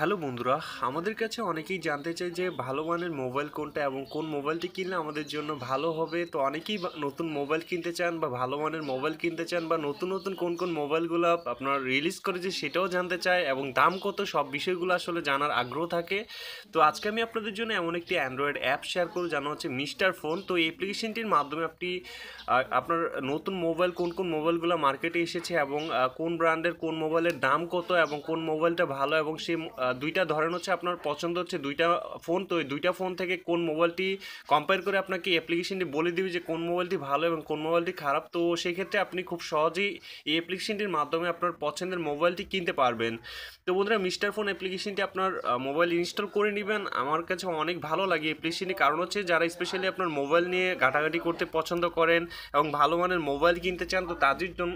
hello বন্ধুরা আমাদের কাছে অনেকেই জানতে চায় যে ভালো মানের মোবাইল কোনটা এবং কোন মোবাইলটি কিনলে আমাদের জন্য ভালো হবে তো অনেকেই নতুন মোবাইল কিনতে চান বা ভালো মানের মোবাইল কিনতে চান বা নতুন নতুন কোন কোন মোবাইলগুলো আপনার রিলিজ করেছে সেটাও জানতে চায় এবং দাম কত সব বিষয়গুলো আসলে জানার আগ্রহ থাকে তো আজকে আমি আপনাদের জন্য এমন একটি অ্যান্ড্রয়েড অ্যাপ শেয়ার করব জানা হচ্ছে মিস্টার ফোন তো এই অ্যাপ্লিকেশনটির মাধ্যমে আপনি আপনার নতুন মোবাইল কোন কোন মোবাইলগুলো মার্কেটে এসেছে এবং কোন ব্র্যান্ডের কোন মোবাইলের দাম কত এবং কোন মোবাইলটা ভালো এবং সেই দুইটা ধরেন হচ্ছে আপনার পছন্দ হচ্ছে দুইটা ফোন তো দুইটা ফোন থেকে কোন মোবাইলটি কম্পেয়ার করে আপনাকে অ্যাপ্লিকেশনটি বলে দিবে যে কোন মোবাইলটি ভালো এবং কোন মোবাইলটি খারাপ তো সেই ক্ষেত্রে আপনি খুব সহজেই এই অ্যাপ্লিকেশনটির মাধ্যমে আপনার পছন্দের মোবাইলটি কিনতে পারবেন তো বন্ধুরা মিস্টার ফোন অ্যাপ্লিকেশনটি আপনার মোবাইল ইনস্টল করে নেবেন আমার কাছে অনেক ভালো লাগে অ্যাপ্লিকেশনটি কারণ হচ্ছে যারা স্পেশালি আপনার মোবাইল নিয়ে ঘাটাঘাটি করতে পছন্দ করেন এবং ভালো মানের মোবাইল কিনতে চান তো তাদের জন্য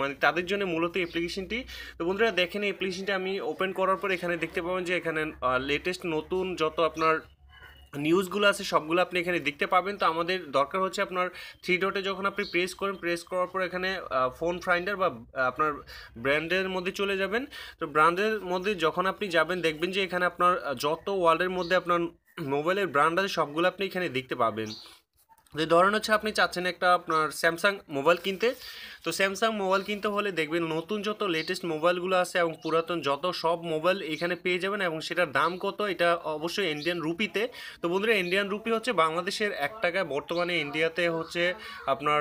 মানে তাদের জন্য মূলত অ্যাপ্লিকেশনটি তো বন্ধুরা দেখেন অ্যাপ্লিকেশনটি আমি ওপেন করার পর এখানে দেখতে পাবেন যে এখানে লেটেস্ট নতুন যত আপনার নিউজগুলো আছে সবগুলো আপনি এখানে দেখতে পাবেন তো আমাদের দরকার হচ্ছে আপনার থ্রি ডটে যখন আপনি প্রেস করেন প্রেস করার পর এখানে ফোন ফাইন্ডার বা আপনার ব্র্যান্ডের মধ্যে চলে যাবেন তো ব্র্যান্ডের মধ্যে যখন আপনি যাবেন দেখবেন যে এখানে আপনার যত ওয়ার্ল্ডের মধ্যে আপনার মোবাইলের ব্র্যান্ড আছে সবগুলো আপনি এখানে দেখতে পাবেন যে ধরেন হচ্ছে আপনি চাচ্ছেন একটা আপনার স্যামসাং মোবাইল কিনতে তো স্যামসাং মোবাইল কিনতে হলে দেখবেন নতুন যত লেটেস্ট মোবাইলগুলো আছে এবং পুরাতন যত সব মোবাইল এখানে পেয়ে যাবেন এবং সেটার দাম কত এটা অবশ্যই ইন্ডিয়ান রুপিতে তো বন্ধুরা ইন্ডিয়ান রুপি হচ্ছে বাংলাদেশের এক টাকায় বর্তমানে ইন্ডিয়াতে হচ্ছে আপনার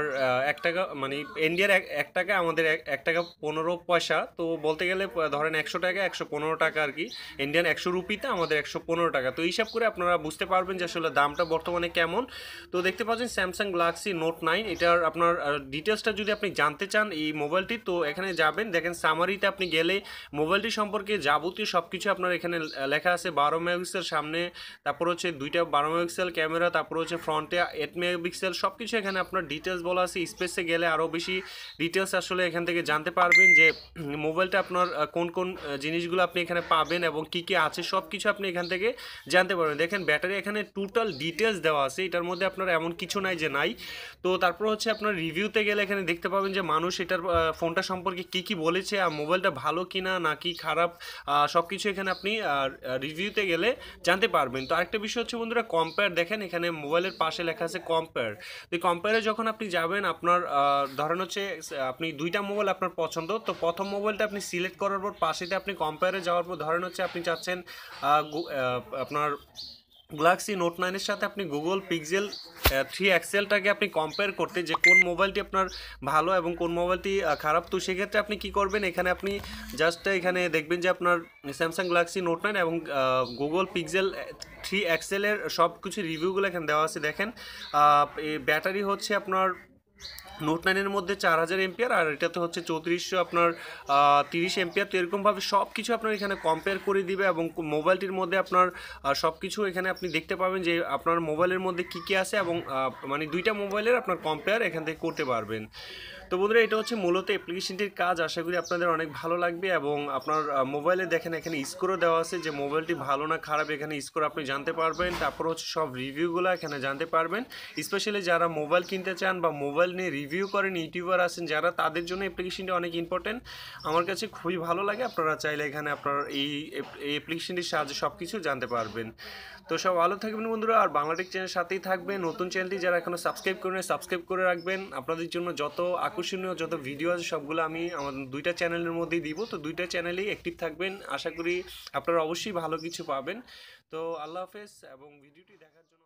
এক টাকা মানে ইন্ডিয়ার এক টাকা আমাদের এক টাকা পনেরো পয়সা তো বলতে গেলে ধরেন একশো টাকা একশো পনেরো টাকা আর কি ইন্ডিয়ান একশো রুপিতে আমাদের একশো পনেরো টাকা তো সব করে আপনারা বুঝতে পারবেন যে আসলে দামটা বর্তমানে কেমন তো দেখতে পাচ্ছেন পাচ্ছেন স্যামসাং গ্যালাক্সি নোট নাইন এটার আপনার ডিটেলসটা যদি আপনি জানতে চান এই মোবাইলটি তো এখানে যাবেন দেখেন সামারিতে আপনি গেলে মোবাইলটি সম্পর্কে যাবতীয় সব কিছু আপনার এখানে লেখা আছে বারো মেগাপিক্সেল সামনে তারপর হচ্ছে দুইটা বারো মেগাপিক্সেল ক্যামেরা তারপর হচ্ছে ফ্রন্টে এইট মেগাপিক্সেল সব কিছু এখানে আপনার ডিটেলস বলা আছে স্পেসে গেলে আরও বেশি ডিটেলস আসলে এখান থেকে জানতে পারবেন যে মোবাইলটা আপনার কোন কোন জিনিসগুলো আপনি এখানে পাবেন এবং কি কি আছে সব কিছু আপনি এখান থেকে জানতে পারবেন দেখেন ব্যাটারি এখানে টোটাল ডিটেলস দেওয়া আছে এটার মধ্যে আপনার এমন কি কিছু নাই যে নাই তো তারপর হচ্ছে আপনার রিভিউতে গেলে এখানে দেখতে পাবেন যে মানুষ এটার ফোনটা সম্পর্কে কি কি বলেছে আর মোবাইলটা ভালো কিনা কি খারাপ সব কিছু এখানে আপনি রিভিউতে গেলে জানতে পারবেন তো আরেকটা বিষয় হচ্ছে বন্ধুরা কম্পেয়ার দেখেন এখানে মোবাইলের পাশে লেখা আছে কম্পেয়ার তো কম্পেয়ারে যখন আপনি যাবেন আপনার ধরেন হচ্ছে আপনি দুইটা মোবাইল আপনার পছন্দ তো প্রথম মোবাইলটা আপনি সিলেক্ট করার পর পাশেতে আপনি কম্পেয়ারে যাওয়ার পর ধরেন হচ্ছে আপনি চাচ্ছেন আপনার গ্যালাক্সি নোট নাইনের সাথে আপনি গুগল পিক্সেল থ্রি এক্সেলটাকে আপনি কম্পেয়ার করতে যে কোন মোবাইলটি আপনার ভালো এবং কোন মোবাইলটি খারাপ তো সেক্ষেত্রে আপনি কি করবেন এখানে আপনি জাস্ট এখানে দেখবেন যে আপনার স্যামসাং গ্যালাক্সি নোট নাইন এবং গুগল পিক্সেল থ্রি এক্সেলের সব কিছু রিভিউগুলো এখানে দেওয়া আছে দেখেন ব্যাটারি হচ্ছে আপনার নোট নাইনের মধ্যে চার হাজার এম্পিয়ার আর এটাতে হচ্ছে চৌত্রিশশো আপনার তিরিশ এম্পিয়ার তো এরকমভাবে সব কিছু আপনার এখানে কম্পেয়ার করে দিবে এবং মোবাইলটির মধ্যে আপনার সব কিছু এখানে আপনি দেখতে পাবেন যে আপনার মোবাইলের মধ্যে কী কী আছে এবং মানে দুইটা মোবাইলের আপনার কম্পেয়ার এখান থেকে করতে পারবেন তো বন্ধুরা এটা হচ্ছে মূলত অ্যাপ্লিকেশনটির কাজ আশা করি আপনাদের অনেক ভালো লাগবে এবং আপনার মোবাইলে দেখেন এখানে স্কোরও দেওয়া আছে যে মোবাইলটি ভালো না খারাপ এখানে স্কোর আপনি জানতে পারবেন তারপর হচ্ছে সব রিভিউগুলো এখানে জানতে পারবেন স্পেশালি যারা মোবাইল কিনতে চান বা মোবাইল নিয়ে রিভিউ করেন ইউটিউবার আছেন যারা তাদের জন্য অ্যাপ্লিকেশনটি অনেক ইম্পর্টেন্ট আমার কাছে খুবই ভালো লাগে আপনারা চাইলে এখানে আপনার এই অ্যাপ্লিকেশনটির সাহায্যে সব কিছু জানতে পারবেন তো সব ভালো থাকবেন বন্ধুরা আর বাংলাটেক চ্যানেলের সাথেই থাকবেন নতুন চ্যানেলটি যারা এখনও সাবস্ক্রাইব করে সাবস্ক্রাইব করে রাখবেন আপনাদের জন্য যত আকর্ষণীয় যত ভিডিও আছে সবগুলো আমি আমার দুইটা চ্যানেলের মধ্যেই দিব তো দুইটা চ্যানেলেই অ্যাক্টিভ থাকবেন আশা করি আপনারা অবশ্যই ভালো কিছু পাবেন তো আল্লাহ হাফেজ এবং ভিডিওটি দেখার জন্য